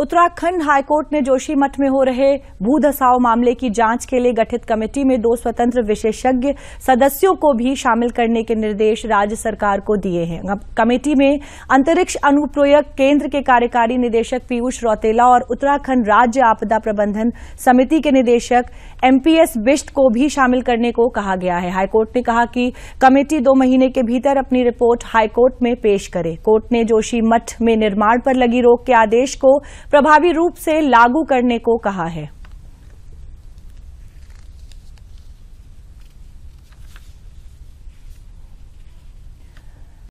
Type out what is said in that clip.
Uttarakhand high court ने जोशीमठ में हो रहे भू धसाव मामले की जांच के लिए गठित कमेटी में दो स्वतंत्र विशेषज्ञ सदस्यों को भी शामिल करने के निर्देश राज्य सरकार को दिए हैं कमेटी में अंतरिक्ष अनुप्रयोग केंद्र के कार्यकारी निदेशक पीयूष रौतेला और उत्तराखंड राज्य आपदा प्रबंधन समिति के निदेशक एमपीएस बिष्ट को भी शामिल करने को कहा गया है हाईकोर्ट ने कहा कि कमेटी दो महीने के भीतर अपनी रिपोर्ट हाईकोर्ट में पेश करे कोर्ट ने जोशीमठ में निर्माण पर लगी रोक के आदेश को प्रभावी रूप से लागू करने को कहा है